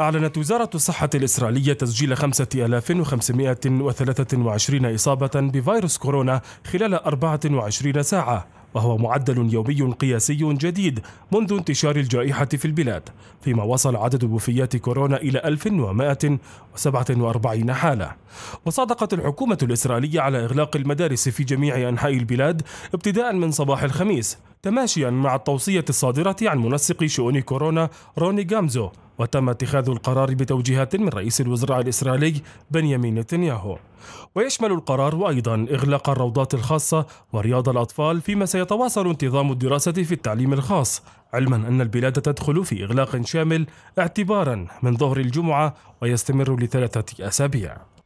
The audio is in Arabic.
أعلنت وزارة الصحة الإسرائيلية تسجيل 5523 إصابة بفيروس كورونا خلال 24 ساعة وهو معدل يومي قياسي جديد منذ انتشار الجائحة في البلاد فيما وصل عدد وفيات كورونا إلى 1147 حالة وصادقت الحكومة الإسرائيلية على إغلاق المدارس في جميع أنحاء البلاد ابتداء من صباح الخميس تماشيا مع التوصية الصادرة عن منسق شؤون كورونا روني جامزو وتم اتخاذ القرار بتوجيهات من رئيس الوزراء الإسرائيلي بنيامين نتنياهو ويشمل القرار أيضا إغلاق الروضات الخاصة ورياض الأطفال فيما سيتواصل انتظام الدراسة في التعليم الخاص علما أن البلاد تدخل في إغلاق شامل اعتبارا من ظهر الجمعة ويستمر لثلاثة أسابيع